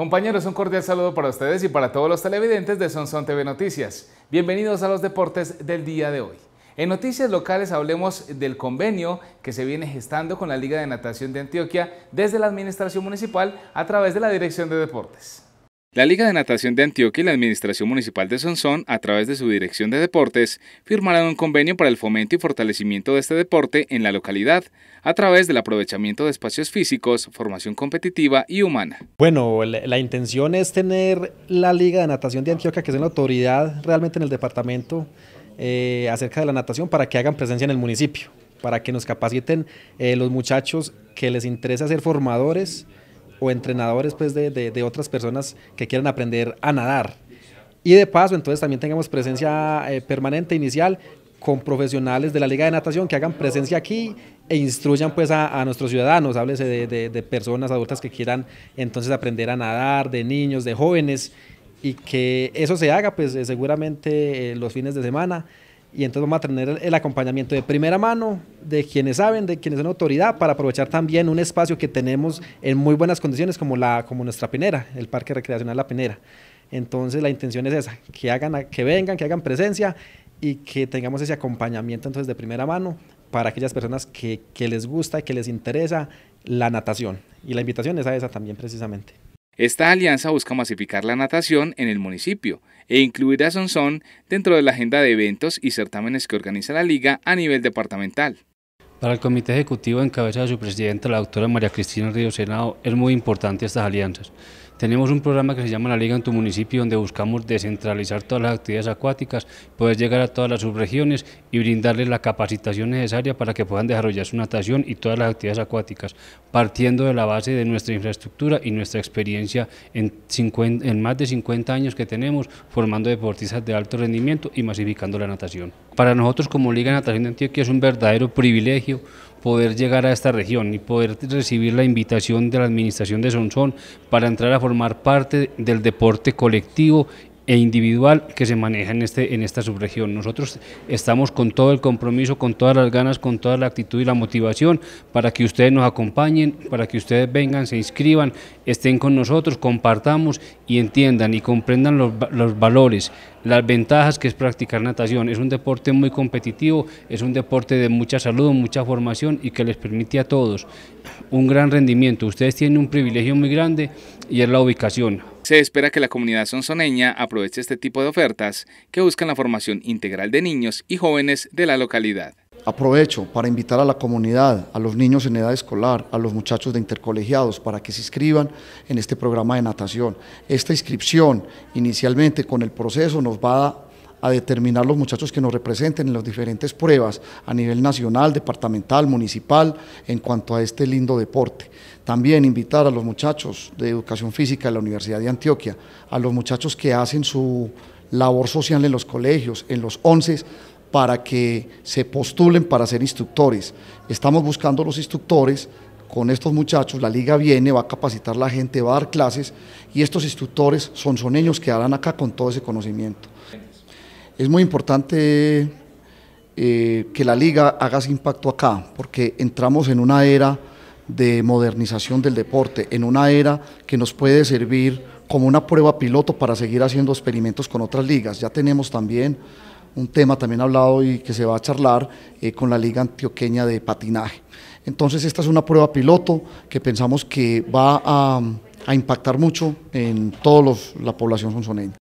Compañeros, un cordial saludo para ustedes y para todos los televidentes de Sonson TV Noticias. Bienvenidos a los deportes del día de hoy. En noticias locales hablemos del convenio que se viene gestando con la Liga de Natación de Antioquia desde la Administración Municipal a través de la Dirección de Deportes. La Liga de Natación de Antioquia y la Administración Municipal de Sonsón, a través de su Dirección de Deportes, firmarán un convenio para el fomento y fortalecimiento de este deporte en la localidad, a través del aprovechamiento de espacios físicos, formación competitiva y humana. Bueno, la, intención es tener la Liga de Natación de Antioquia, que es la autoridad realmente en el departamento eh, acerca de la natación, para que hagan presencia en el municipio, para que nos capaciten eh, los muchachos que les interesa ser formadores, o entrenadores pues, de, otras personas que quieran aprender a nadar. Y de paso, entonces también tengamos presencia eh, permanente inicial con profesionales de la Liga de Natación que hagan presencia aquí e instruyan pues a, nuestros ciudadanos, háblese de, personas adultas que quieran entonces aprender a nadar, de niños, de jóvenes, y que eso se haga pues eh, seguramente eh, los fines de semana y entonces vamos a tener el, acompañamiento de primera mano de quienes saben, de quienes son autoridad, para aprovechar también un espacio que tenemos en muy buenas condiciones como, la, como nuestra Pinera, el Parque Recreacional La Pinera. Entonces la intención es esa, que, hagan, que vengan, que hagan presencia y que tengamos ese acompañamiento entonces de primera mano para aquellas personas que, que les gusta y que les interesa la natación. Y la invitación es a esa también precisamente. Esta alianza busca masificar la natación en el municipio e incluir a Sonsón dentro de la agenda de eventos y certámenes que organiza la liga a nivel departamental. Para el comité ejecutivo en cabeza de su presidenta, la doctora María Cristina Río Senado, es muy importante estas alianzas, tenemos un programa que se llama La Liga en tu municipio, donde buscamos descentralizar todas las actividades acuáticas, poder llegar a todas las subregiones y brindarles la capacitación necesaria para que puedan desarrollar su natación y todas las actividades acuáticas, partiendo de la base de nuestra infraestructura y nuestra experiencia en, en más de 50 años que tenemos formando deportistas de alto rendimiento y masificando la natación. Para nosotros como Liga de Natación de Antioquia es un verdadero privilegio poder llegar a esta región y poder recibir la invitación de la Administración de Sonsón para entrar a formar parte del deporte colectivo e individual que se maneja en, este, en esta subregión. Nosotros estamos con todo el compromiso, con todas las ganas, con toda la actitud y la motivación para que ustedes nos acompañen, para que ustedes vengan, se inscriban, estén con nosotros, compartamos y entiendan y comprendan los, los valores, las ventajas que es practicar natación. Es un deporte muy competitivo, es un deporte de mucha salud, mucha formación y que les permite a todos un gran rendimiento. Ustedes tienen un privilegio muy grande y es la ubicación. Se espera que la comunidad sonsoneña aproveche este tipo de ofertas que buscan la formación integral de niños y jóvenes de la localidad. Aprovecho para invitar a la comunidad, a los niños en edad escolar, a los muchachos de intercolegiados para que se inscriban en este programa de natación. Esta inscripción inicialmente con el proceso nos va a a determinar los muchachos que nos representen en las diferentes pruebas a nivel nacional, departamental, municipal, en cuanto a este lindo deporte. También invitar a los muchachos de educación física de la Universidad de Antioquia, a los muchachos que hacen su labor social en los colegios, en los once, para que se postulen para ser instructores. Estamos buscando los instructores con estos muchachos, la liga viene, va a capacitar la gente, va a dar clases y estos instructores son ellos que harán acá con todo ese conocimiento es muy importante eh, que la liga haga ese impacto acá, porque entramos en una era de modernización del deporte, en una era que nos puede servir como una prueba piloto para seguir haciendo experimentos con otras ligas. Ya tenemos también un tema también hablado y que se va a charlar eh, con la Liga Antioqueña de Patinaje. Entonces esta es una prueba piloto que pensamos que va a, impactar mucho en toda la población sonsoneña.